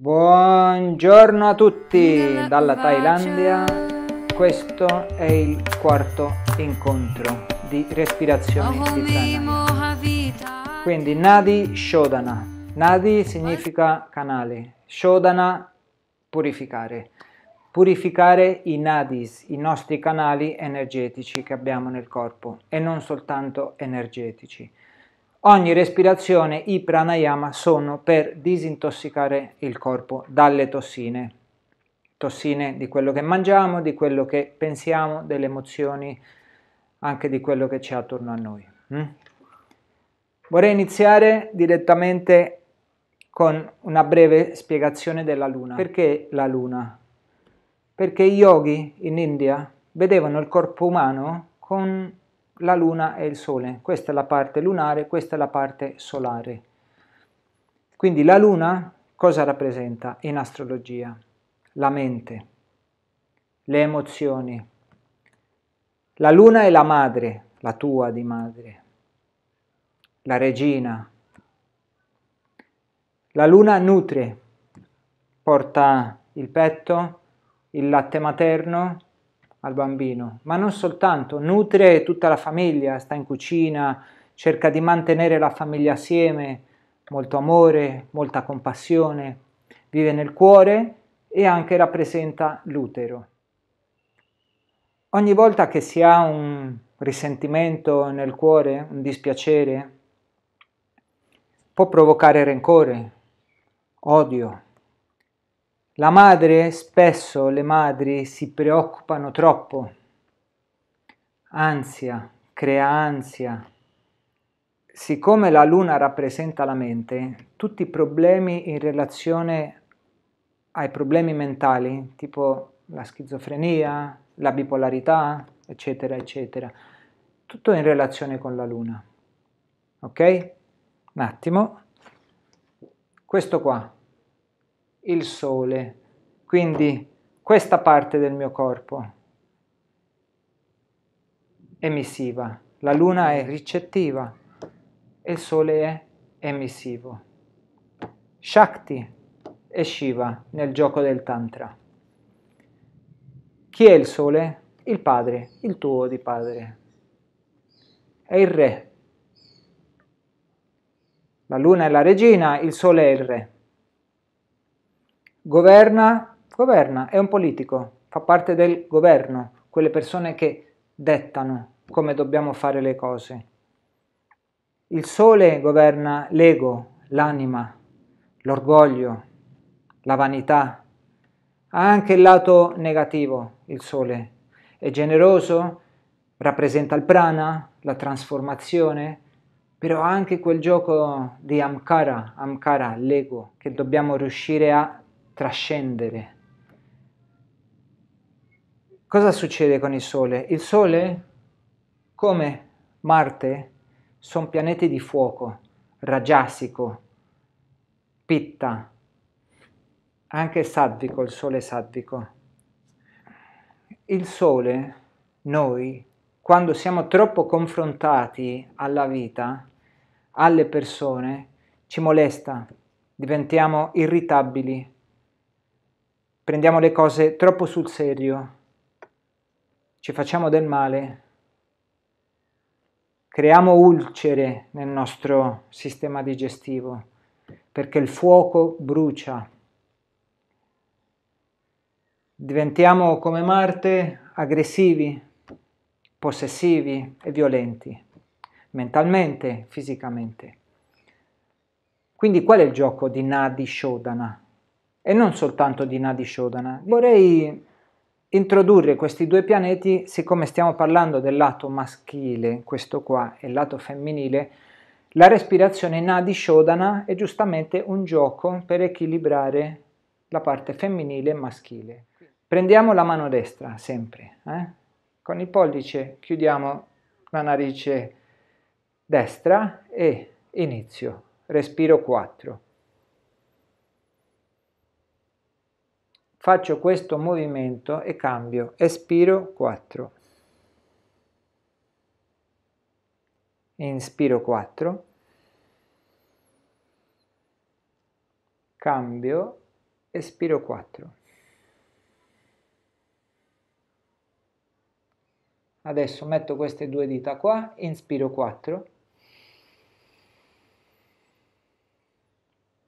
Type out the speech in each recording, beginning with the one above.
Buongiorno a tutti dalla Thailandia, questo è il quarto incontro di respirazione di pranayama. Quindi Nadi Shodana. Nadi significa canale, Shodana purificare, purificare i Nadis, i nostri canali energetici che abbiamo nel corpo e non soltanto energetici. Ogni respirazione, i pranayama, sono per disintossicare il corpo dalle tossine. Tossine di quello che mangiamo, di quello che pensiamo, delle emozioni, anche di quello che c'è attorno a noi. Mm? Vorrei iniziare direttamente con una breve spiegazione della luna. Perché la luna? Perché i yogi in India vedevano il corpo umano con la luna e il sole, questa è la parte lunare, questa è la parte solare. Quindi la luna cosa rappresenta in astrologia? La mente, le emozioni. La luna è la madre, la tua di madre, la regina. La luna nutre, porta il petto, il latte materno, al bambino, ma non soltanto, nutre tutta la famiglia, sta in cucina, cerca di mantenere la famiglia assieme, molto amore, molta compassione, vive nel cuore e anche rappresenta l'utero. Ogni volta che si ha un risentimento nel cuore, un dispiacere, può provocare rancore, odio, la madre, spesso le madri si preoccupano troppo, ansia, crea ansia. Siccome la luna rappresenta la mente, tutti i problemi in relazione ai problemi mentali, tipo la schizofrenia, la bipolarità, eccetera, eccetera, tutto in relazione con la luna. Ok? Un attimo. Questo qua il sole, quindi questa parte del mio corpo emissiva, la luna è ricettiva e il sole è emissivo. Shakti e Shiva nel gioco del Tantra. Chi è il sole? Il padre, il tuo di padre. È il re. La luna è la regina, il sole è il re governa, governa, è un politico, fa parte del governo, quelle persone che dettano come dobbiamo fare le cose. Il sole governa l'ego, l'anima, l'orgoglio, la vanità. Ha anche il lato negativo il sole. È generoso, rappresenta il prana, la trasformazione, però ha anche quel gioco di amkara, amkara, l'ego, che dobbiamo riuscire a trascendere. Cosa succede con il Sole? Il Sole, come Marte, sono pianeti di fuoco, raggiasico, pitta, anche sattvico, il Sole sattvico. Il Sole, noi, quando siamo troppo confrontati alla vita, alle persone, ci molesta, diventiamo irritabili, prendiamo le cose troppo sul serio, ci facciamo del male, creiamo ulcere nel nostro sistema digestivo perché il fuoco brucia. Diventiamo come Marte aggressivi, possessivi e violenti, mentalmente, fisicamente. Quindi qual è il gioco di Nadi Shodana? e non soltanto di Nadi Shodana. Vorrei introdurre questi due pianeti, siccome stiamo parlando del lato maschile, questo qua, e il lato femminile, la respirazione Nadi Shodana è giustamente un gioco per equilibrare la parte femminile e maschile. Prendiamo la mano destra sempre, eh? con il pollice chiudiamo la narice destra e inizio, respiro 4. faccio questo movimento e cambio, espiro 4, inspiro 4, cambio, espiro 4. Adesso metto queste due dita qua, inspiro 4,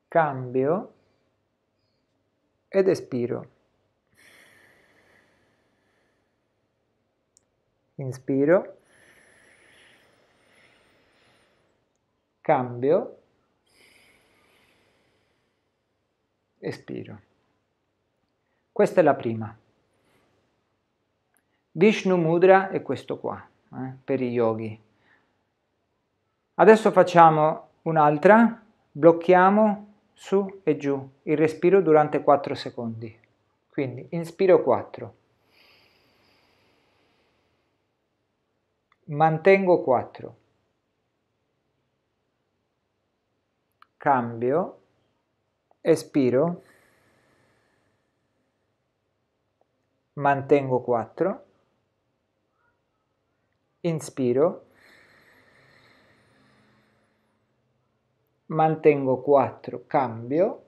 cambio, ed espiro. Inspiro. Cambio. Espiro. Questa è la prima. Vishnu Mudra è questo qua, eh, per i yogi. Adesso facciamo un'altra, blocchiamo su e giù, il respiro durante 4 secondi. Quindi inspiro 4, mantengo 4, cambio, espiro, mantengo 4, inspiro, mantengo 4, cambio,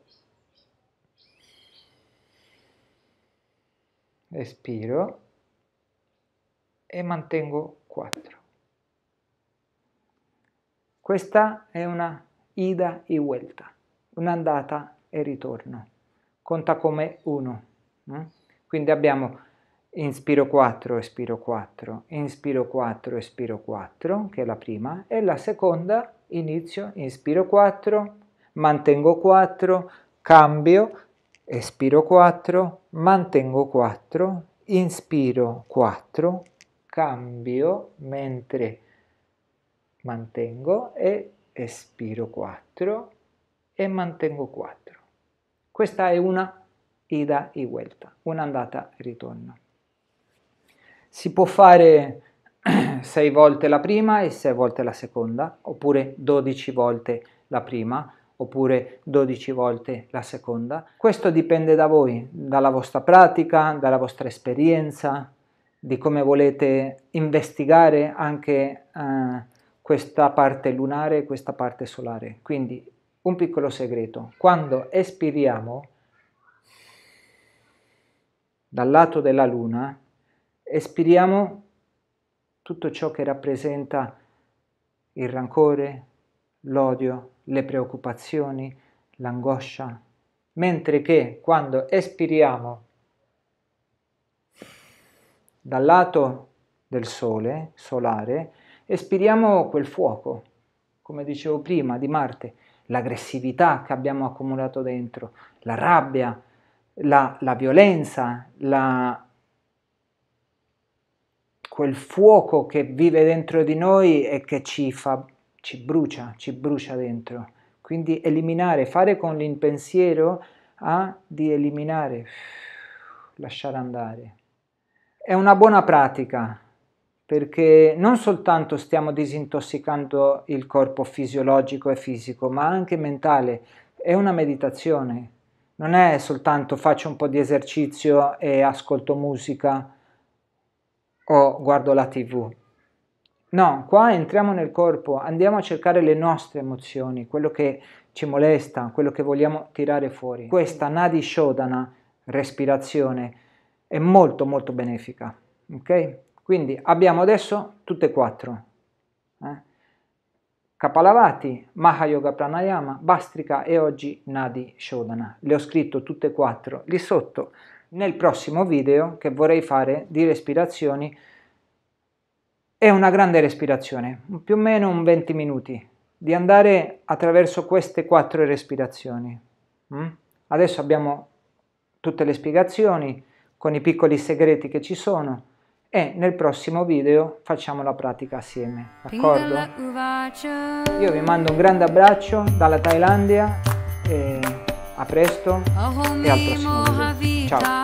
espiro e mantengo 4. Questa è una ida e vuelta, un'andata e ritorno, conta come 1. Mm? Quindi abbiamo inspiro 4, espiro 4, inspiro 4, espiro 4, che è la prima, e la seconda inizio, inspiro 4, mantengo 4, cambio, espiro 4, mantengo 4, inspiro 4, cambio mentre mantengo e espiro 4 e mantengo 4. Questa è una ida e vuelta, un'andata e ritorno. Si può fare 6 volte la prima e 6 volte la seconda, oppure 12 volte la prima, oppure 12 volte la seconda. Questo dipende da voi, dalla vostra pratica, dalla vostra esperienza, di come volete investigare anche eh, questa parte lunare e questa parte solare. Quindi un piccolo segreto, quando espiriamo dal lato della luna, espiriamo tutto ciò che rappresenta il rancore, l'odio, le preoccupazioni, l'angoscia, mentre che quando espiriamo dal lato del sole solare, espiriamo quel fuoco, come dicevo prima, di Marte, l'aggressività che abbiamo accumulato dentro, la rabbia, la, la violenza, la, quel fuoco che vive dentro di noi e che ci, fa, ci brucia, ci brucia dentro. Quindi eliminare, fare con l'impensiero a di eliminare, lasciare andare. È una buona pratica perché non soltanto stiamo disintossicando il corpo fisiologico e fisico, ma anche mentale. È una meditazione, non è soltanto faccio un po' di esercizio e ascolto musica o guardo la tv. No, qua entriamo nel corpo, andiamo a cercare le nostre emozioni, quello che ci molesta, quello che vogliamo tirare fuori. Questa nadi shodana, respirazione, è molto molto benefica. Ok? Quindi abbiamo adesso tutte e quattro. Eh? Kapalavati, Maha Yoga Pranayama, Bastrika e oggi Nadi Shodana. Le ho scritto tutte e quattro lì sotto nel prossimo video che vorrei fare di respirazioni è una grande respirazione, più o meno un 20 minuti, di andare attraverso queste quattro respirazioni. Mm? Adesso abbiamo tutte le spiegazioni con i piccoli segreti che ci sono e nel prossimo video facciamo la pratica assieme, d'accordo? Io vi mando un grande abbraccio dalla Thailandia e a presto e al prossimo video. Ciao.